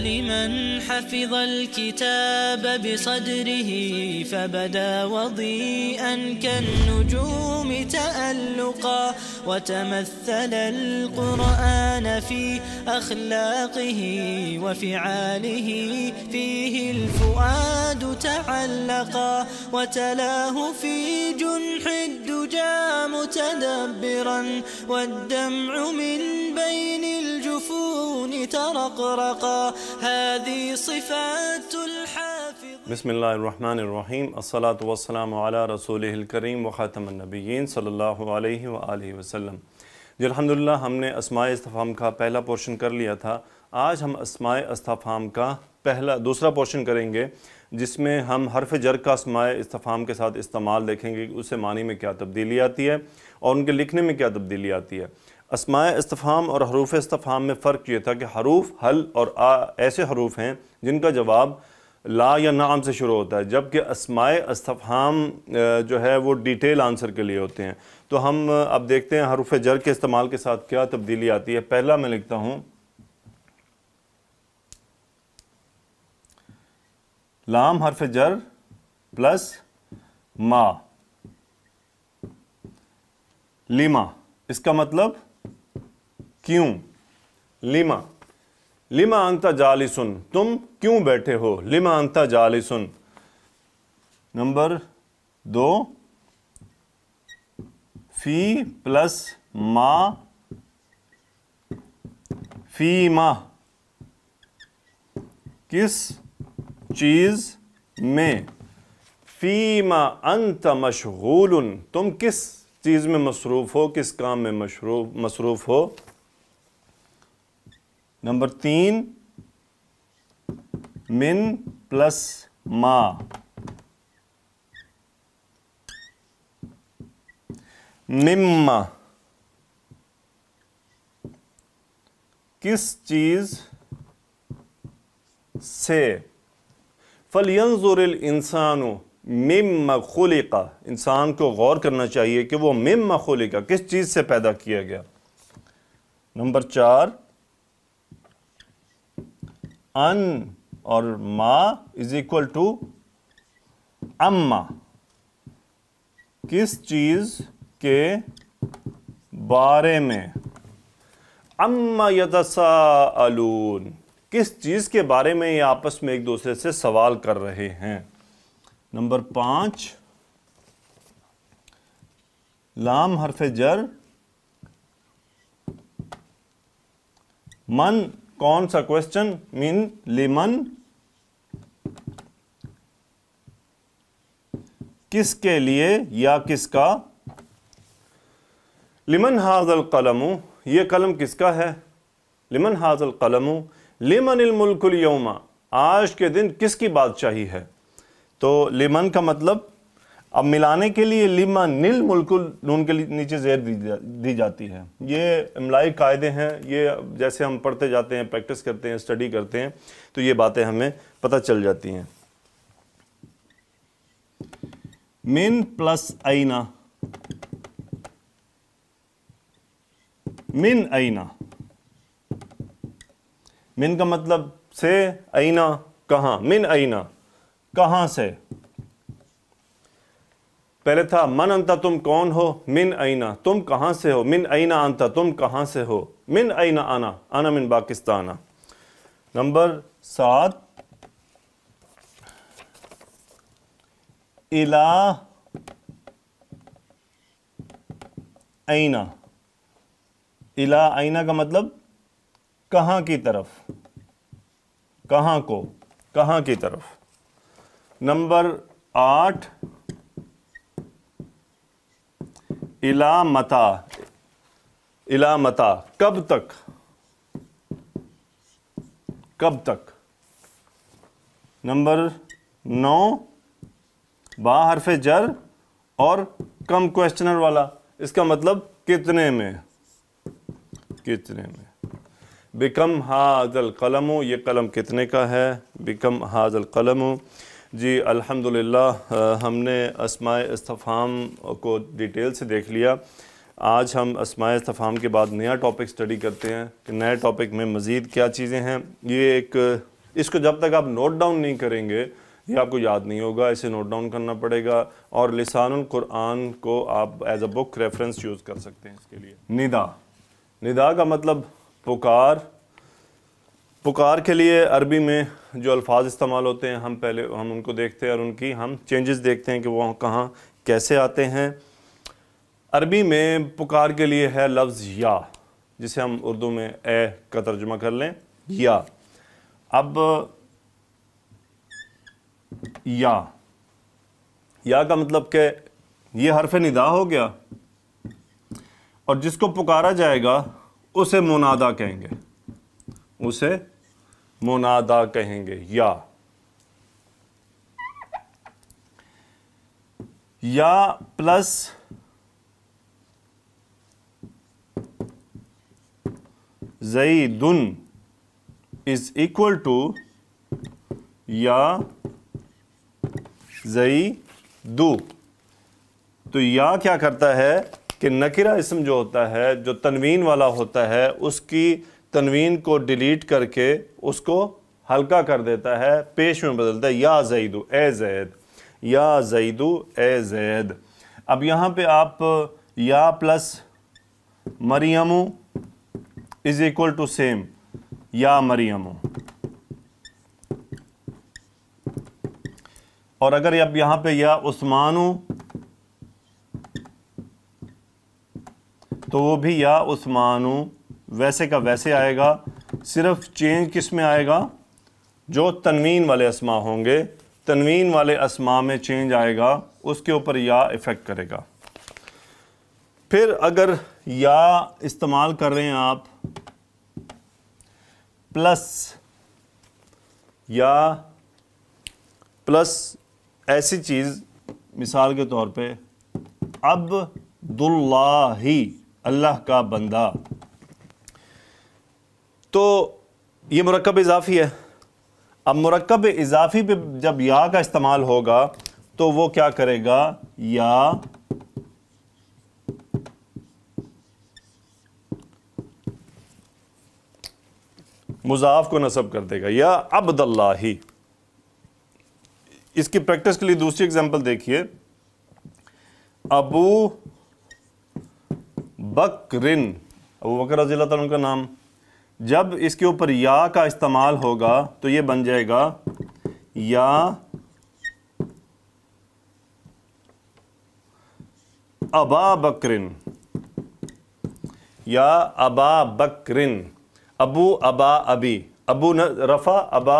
لمن حفظ الكتاب بصدره فبدا وضيئا كالنجوم تألقا وتمثل القرآن في أخلاقه وفعاله فيه الفؤاد تعلقا وتلاه في جنح الدجى متدبرا والدمع من بين بسم اللہ الرحمن الرحیم والسلام وسلم رسول کریم وخاتم النبیین صلی اللہ علیہ وسلم جی الحمدللہ ہم نے اسماع استفام کا پہلا پورشن کر لیا تھا آج ہم اسماع استفام کا پہلا دوسرا پورشن کریں گے جس میں ہم حرف جر کا اسماع استفام کے ساتھ استعمال دیکھیں گے کہ اسے معنی میں کیا تبدیلی آتی ہے اور ان کے لکھنے میں کیا تبدیلی آتی ہے اسماء استفہام اور حروف استفہام میں فرق یہ تھا کہ حروف حل اور آ ایسے حروف ہیں جن کا جواب لا یا نام سے شروع ہوتا ہے جبکہ اسماء استفہام جو ہے وہ ڈیٹیل آنسر کے لیے ہوتے ہیں تو ہم اب دیکھتے ہیں حروف جر کے استعمال کے ساتھ کیا تبدیلی آتی ہے پہلا میں لکھتا ہوں لام حرف جر پلس ما لیما اس کا مطلب کیوں لیما لیما جالی سن تم کیوں بیٹھے ہو لیما انتا جالسن نمبر دو فی پلس ما فی ما کس چیز میں فیما انت مشغول تم کس چیز میں مصروف ہو کس کام میں مصروف ہو نمبر تین من پلس ما مما کس چیز سے فلینظر الانسان مما خلق انسان کو غور کرنا چاہیے کہ وہ مما خلق کس چیز سے پیدا کیا گیا نمبر چار ان اور ما از اکول ٹو اما کس چیز کے بارے میں اما یتسا لون کس چیز کے بارے میں یہ آپس میں ایک دوسرے سے سوال کر رہے ہیں نمبر پانچ لام حرف جر من کون سا کوشچن مین لیمن کس کے لیے یا کس کا لمن حاض القلم یہ قلم کس کا ہے لمن حاض القلم لمن الملک اليوم آج کے دن کس کی بادشاہی ہے تو لمن کا مطلب اب ملانے کے لیے لما نل ملک نون کے نیچے زیر دی جاتی ہے یہ املائی قاعدے ہیں یہ جیسے ہم پڑھتے جاتے ہیں پریکٹس کرتے ہیں اسٹڈی کرتے ہیں تو یہ باتیں ہمیں پتہ چل جاتی ہیں من پلس آئینا من آئینا من کا مطلب سے آئینہ کہاں من ائین کہاں سے پہلے تھا من انتا تم کون ہو من اینا تم کہاں سے ہو من اینا انتا تم کہاں سے ہو من اینا آنا آنا من پاکستان نمبر سات الا اینا کا مطلب کہاں کی طرف کہاں کو کہاں کی طرف نمبر آٹھ الا متا الا متا کب تک کب تک نمبر نو با حرف جر اور کم کوشچنر والا اس کا مطلب کتنے میں کتنے میں بکم حاضل قلم یہ قلم کتنے کا ہے بکم حاضل قلم جی الحمدللہ ہم نے اسماء استفام کو ڈیٹیل سے دیکھ لیا آج ہم اسماء استفام کے بعد نیا ٹاپک سٹڈی کرتے ہیں کہ نئے ٹاپک میں مزید کیا چیزیں ہیں یہ ایک اس کو جب تک آپ نوٹ ڈاؤن نہیں کریں گے یہ آپ کو یاد نہیں ہوگا اسے نوٹ ڈاؤن کرنا پڑے گا اور لسان القرآن کو آپ as a book reference use کر سکتے ہیں اس کے لیے ندا ندا کا مطلب پکار پکار کے لیے عربی میں جو الفاظ استعمال ہوتے ہیں ہم پہلے ہم ان کو دیکھتے ہیں اور ان کی ہم چینجز دیکھتے ہیں کہ وہ کہاں کیسے آتے ہیں عربی میں پکار کے لیے ہے لفظ یا جسے ہم اردو میں اے کا ترجمہ کر لیں یا اب یا یا کا مطلب کہ یہ حرف ندا ہو گیا اور جس کو پکارا جائے گا اسے منادا کہیں گے اسے منادا کہیں گے یا یا پلس زئی دن از اکول ٹو یا زئی دو تو یا کیا کرتا ہے کہ نکرہ اسم جو ہوتا ہے جو تنوین والا ہوتا ہے اس کی تنوین کو ڈیلیٹ کر کے اس کو ہلکا کر دیتا ہے پیش میں بدلتا ہے یا زیدو اے زید یا زیدو اے زید اب یہاں پہ آپ یا پلس مریمو از اکول ٹو سیم یا مریمو اور اگر اب یہاں پہ یا عثمانو تو وہ بھی یا عثمانو ویسے کا ویسے آئے گا صرف چینج کس میں آئے گا جو تنوین والے اسما ہوں گے تنوین والے اسما میں چینج آئے گا اس کے اوپر یا افیکٹ کرے گا پھر اگر یا استعمال کر رہے ہیں آپ پلس یا پلس ایسی چیز مثال کے طور پہ اب داہ اللہ کا بندہ تو یہ مرکب اضافی ہے اب مرکب اضافی پہ جب یا کا استعمال ہوگا تو وہ کیا کرے گا یا مضاف کو نصب کر دے گا یا عبد اللہ اس کی پریکٹس کے لیے دوسری اگزامپل دیکھیے ابو بکرن ابو بکر رضی اللہ تعالیٰ ان کا نام جب اس کے اوپر یا کا استعمال ہوگا تو یہ بن جائے گا یا ابا بکرن یا ابا بکرن ابو ابا ابی ابو رفع ابا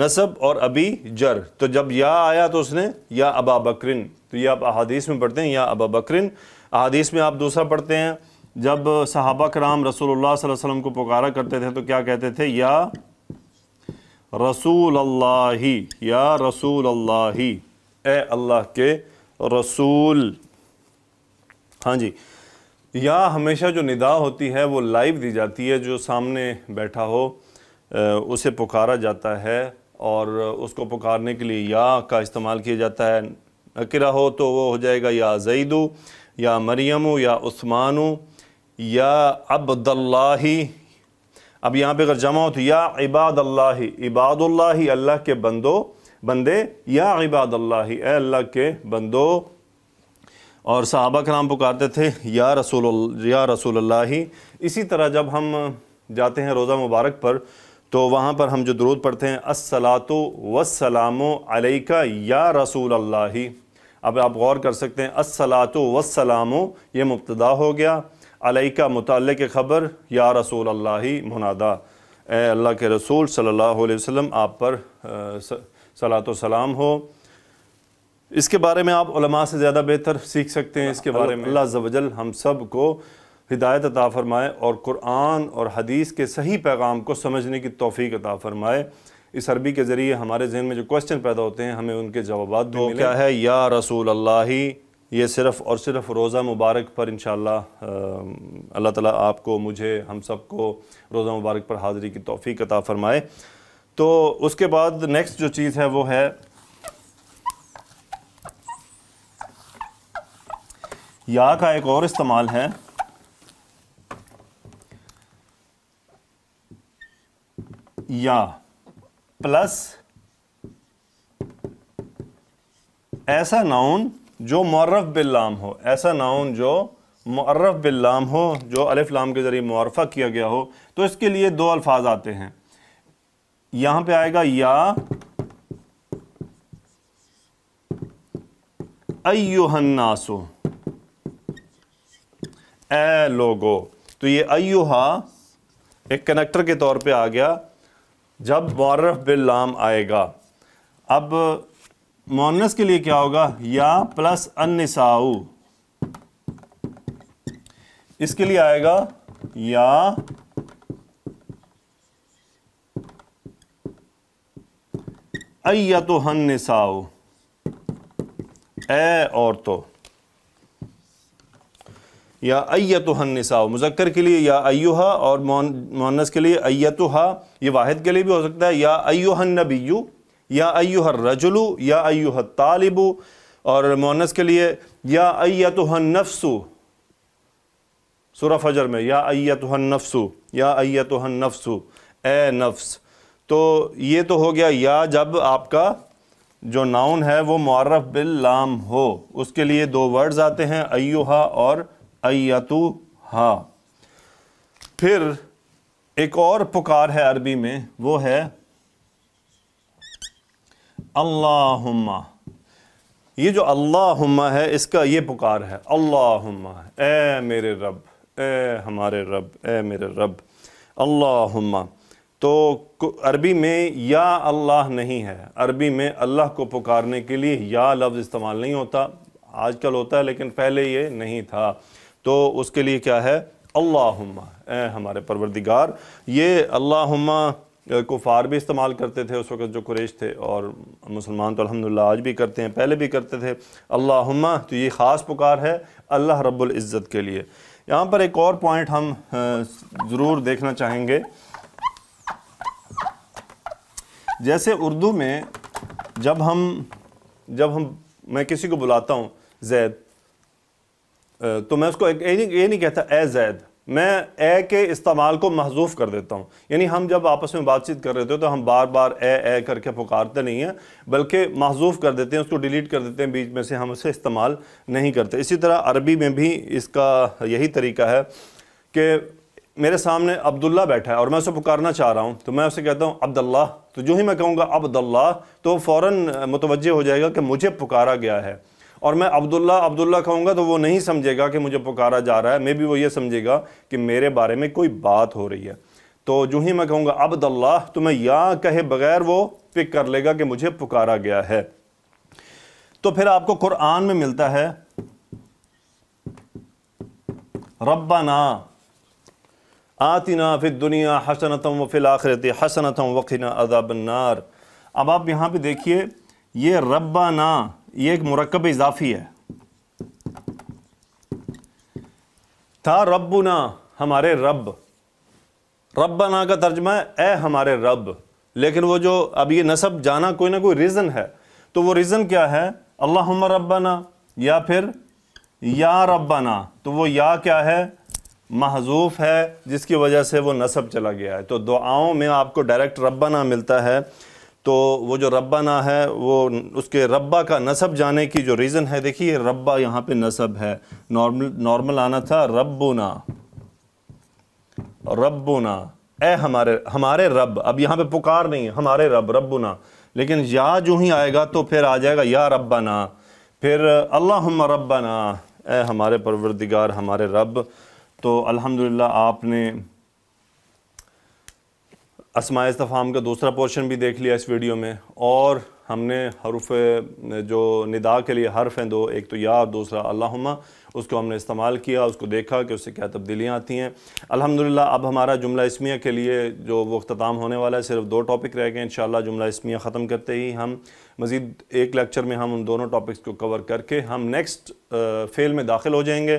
نصب اور ابی جر تو جب یا آیا تو اس نے یا ابا بکرن تو یہ آپ احادیث میں پڑھتے ہیں یا ابا بکرن احادیث میں آپ دوسرا پڑھتے ہیں جب صحابہ کرام رسول اللہ صلی اللہ علیہ وسلم کو پکارا کرتے تھے تو کیا کہتے تھے یا رسول اللہ یا رسول اللہ اے اللہ کے رسول ہاں جی یا ہمیشہ جو ندا ہوتی ہے وہ لائیو دی جاتی ہے جو سامنے بیٹھا ہو اسے پکارا جاتا ہے اور اس کو پکارنے کے لیے یا کا استعمال کیا جاتا ہے نکرہ ہو تو وہ ہو جائے گا یا زیدو یا مریمو یا عثمانو یا عبد اللہ اب یہاں پہ اگر جمع ہو تو یا عباد اللہ عباد اللہ اللہ کے بندو بندے یا عباد اللہ اے اللہ کے بندو اور صحابہ کرام نام تھے یا رسول یا رسول اللہ اسی طرح جب ہم جاتے ہیں روزہ مبارک پر تو وہاں پر ہم جو درود پڑھتے ہیں السلاۃ والسلام علیکہ یا رسول اللہ اب آپ غور کر سکتے ہیں السلاۃ والسلام یہ مبتدا ہو گیا علیکہ متعلق خبر یا رسول اللہ منادا اے اللہ کے رسول صلی اللہ علیہ وسلم آپ پر صلاة و سلام ہو اس کے بارے میں آپ علماء سے زیادہ بہتر سیکھ سکتے ہیں اس کے بارے میں اللہ و جل ہم سب کو ہدایت عطا فرمائے اور قرآن اور حدیث کے صحیح پیغام کو سمجھنے کی توفیق عطا فرمائے اس عربی کے ذریعے ہمارے ذہن میں جو کوسچن پیدا ہوتے ہیں ہمیں ان کے جوابات دو کیا ہے یا رسول اللہ یہ صرف اور صرف روزہ مبارک پر انشاءاللہ اللہ اللہ تعالیٰ آپ کو مجھے ہم سب کو روزہ مبارک پر حاضری کی توفیق عطا فرمائے تو اس کے بعد نیکسٹ جو چیز ہے وہ ہے یا کا ایک اور استعمال ہے یا پلس ایسا ناؤن جو معرف باللام ہو ایسا ناؤن جو معرف باللام ہو جو الف لام کے ذریعے معرفہ کیا گیا ہو تو اس کے لیے دو الفاظ آتے ہیں یہاں پہ آئے گا یا الناسو اے لوگو تو یہ ایوہا ایک کنیکٹر کے طور پہ آ گیا جب معرف باللام آئے گا اب مونس کے لیے کیا ہوگا یا پلس انساؤ اس کے لیے آئے گا یا تو نساؤ اے اور تو یا ہن نساؤ مذکر کے لیے یا ایوہا اور مونس کے لیے ایتوہا یہ واحد کے لیے بھی ہو سکتا ہے یا ایوہن نبیو یا ایوہ الرجلو یا ایوہ الطالبو اور مونس کے لیے یا ایتوہ النفسو سورہ فجر میں یا ایتوہ النفسو یا ایتوہ النفسو اے نفس تو یہ تو ہو گیا یا جب آپ کا جو ناؤن ہے وہ معرف باللام ہو اس کے لیے دو ورڈز آتے ہیں ایوہا اور ایتوہا پھر ایک اور پکار ہے عربی میں وہ ہے یہ جو اللہ ہے اس کا یہ پکار ہے اللہ اے میرے رب اے ہمارے رب اے میرے رب اللہ تو عربی میں یا اللہ نہیں ہے عربی میں اللہ کو پکارنے کے لیے یا لفظ استعمال نہیں ہوتا آج کل ہوتا ہے لیکن پہلے یہ نہیں تھا تو اس کے لیے کیا ہے اللہ اے ہمارے پروردگار یہ اللہ کفار بھی استعمال کرتے تھے اس وقت جو قریش تھے اور مسلمان تو الحمدللہ آج بھی کرتے ہیں پہلے بھی کرتے تھے اللہم تو یہ خاص پکار ہے اللہ رب العزت کے لیے یہاں پر ایک اور پوائنٹ ہم ضرور دیکھنا چاہیں گے جیسے اردو میں جب ہم جب ہم میں کسی کو بلاتا ہوں زید تو میں اس کو یہ نہیں کہتا اے زید میں اے کے استعمال کو محضوف کر دیتا ہوں یعنی ہم جب آپس میں بات چیت کر رہے تھے تو ہم بار بار اے اے کر کے پکارتے نہیں ہیں بلکہ محضوف کر دیتے ہیں اس کو ڈیلیٹ کر دیتے ہیں بیچ میں سے ہم اسے استعمال نہیں کرتے اسی طرح عربی میں بھی اس کا یہی طریقہ ہے کہ میرے سامنے عبداللہ بیٹھا ہے اور میں اسے پکارنا چاہ رہا ہوں تو میں اسے کہتا ہوں عبداللہ تو جو ہی میں کہوں گا عبداللہ تو فوراً متوجہ ہو جائے گا کہ مجھے پکارا گیا ہے اور میں عبداللہ عبداللہ کہوں گا تو وہ نہیں سمجھے گا کہ مجھے پکارا جا رہا ہے میں بھی وہ یہ سمجھے گا کہ میرے بارے میں کوئی بات ہو رہی ہے تو جو ہی میں کہوں گا عبداللہ تو میں یا کہے بغیر وہ پک کر لے گا کہ مجھے پکارا گیا ہے تو پھر آپ کو قرآن میں ملتا ہے ربنا آتنا فی الدنیا حسنتم و فی حسنتوں حسنتم وقنا عذاب النار اب آپ یہاں پہ دیکھیے یہ ربنا یہ ایک مرکب اضافی ہے تھا رب نا ہمارے رب ربنا نا کا ترجمہ ہے اے ہمارے رب لیکن وہ جو اب یہ نصب جانا کوئی نہ کوئی ریزن ہے تو وہ ریزن کیا ہے اللہ ربنا نا یا پھر یا ربنا نا تو وہ یا کیا ہے محضوف ہے جس کی وجہ سے وہ نصب چلا گیا ہے تو دعاؤں میں آپ کو ڈائریکٹ ربنا نا ملتا ہے تو وہ جو ربہ نہ ہے وہ اس کے ربہ کا نصب جانے کی جو ریزن ہے دیکھیے ربہ یہاں پہ نصب ہے نارمل نارمل آنا تھا ربنا ربنا اے ہمارے ہمارے رب اب یہاں پہ پکار نہیں ہے ہمارے رب ربنا لیکن یا جو ہی آئے گا تو پھر آ جائے گا یا ربہ پھر اللہ ربنا اے ہمارے پروردگار ہمارے رب تو الحمدللہ آپ نے اسماء استفام کا دوسرا پورشن بھی دیکھ لیا اس ویڈیو میں اور ہم نے حروف جو ندا کے لیے حرف ہیں دو ایک تو یا اور دوسرا اللہمہ اس کو ہم نے استعمال کیا اس کو دیکھا کہ اس سے کیا تبدیلیاں آتی ہیں الحمدللہ اب ہمارا جملہ اسمیہ کے لیے جو وہ اختتام ہونے والا ہے صرف دو ٹاپک رہ گئے انشاءاللہ جملہ اسمیہ ختم کرتے ہی ہم مزید ایک لیکچر میں ہم ان دونوں ٹاپکس کو کور کر کے ہم نیکسٹ فیل میں داخل ہو جائیں گے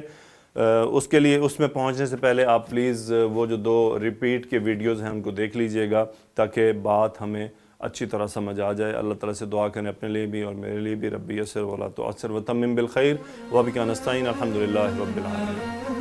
اس کے لیے اس میں پہنچنے سے پہلے آپ پلیز وہ جو دو ریپیٹ کے ویڈیوز ہیں ان کو دیکھ لیجئے گا تاکہ بات ہمیں اچھی طرح سمجھ آ جائے اللہ تعالیٰ سے دعا کریں اپنے لیے بھی اور میرے لیے بھی ربی ولا تو اثر و تمم بالخیر و الحمد الحمدللہ رب العالمین